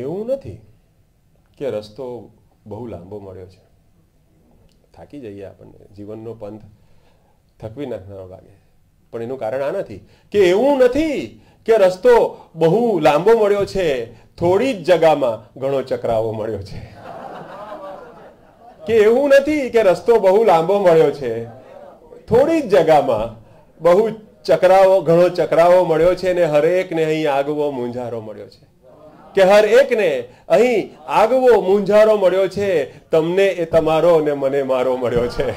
એવું નથી કે રસ્તો બહુ લાંબો મળ્યો છે થાકી જઈએ આપણને જીવનનો પંથ થકવી નાખનારો લાગે પણ એનું કારણ આ નથી કે એવું નથી કે રસ્તો બહુ લાંબો મળ્યો છે થોડી જ જગામાં ઘણો ચક્રાવો મળ્યો છે કે એવું નથી કે રસ્તો બહુ લાંબો મળ્યો છે થોડી જ જગામાં બહુ ચકરાવો ઘણો ચકરાવો મળ્યો છે ને હરેકને અહીં આગવો મૂંઝારો મળ્યો છે કે હર એકને અહીં આગવો મૂંઝારો મળ્યો છે તમને એ તમારો ને મને મારો મળ્યો છે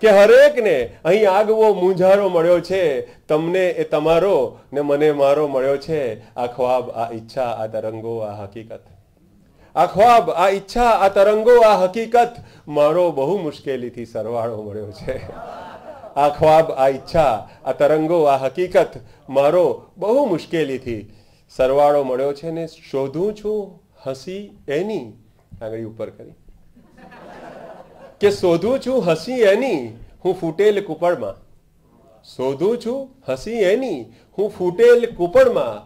કે હરેકને અહીં આગવો મૂંઝારો મળ્યો છે તમને એ તમારો ને મને મારો મળ્યો છે આ ખ્વાબ આ ઈચ્છા આ તરંગો આ હકીકત આ ખ્વાબ આ ઈચ્છા આ તરંગો આ હકીકત મારો બહુ મુશ્કેલીથી સરવાળો મળ્યો છે આ ખ્વાબ આ ઈચ્છા આ તરંગો આ હકીકત મારો બહુ મુશ્કેલીથી સરવાળો મળ્યો છે ને શોધું છું હસી એની આંગળી ઉપર કરી કે શોધું છું હસી એની હું ફૂટેલ કુપળમાં શોધું છું હસી એની હું ફૂટેલ કુપળમાં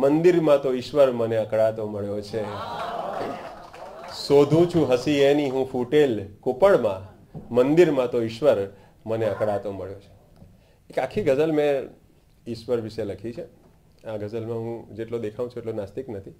મંદિરમાં તો ઈશ્વર મને અકળાતો મળ્યો છે શોધું છું હસી એની હું ફૂટેલ કુપળમાં મંદિરમાં તો ઈશ્વર મને અકળાતો મળ્યો છે એક આખી ગઝલ મેં ઈશ્વર વિશે લખી છે આ ગઝલમાં હું જેટલો દેખાઉં છું એટલો નાસ્તિક નથી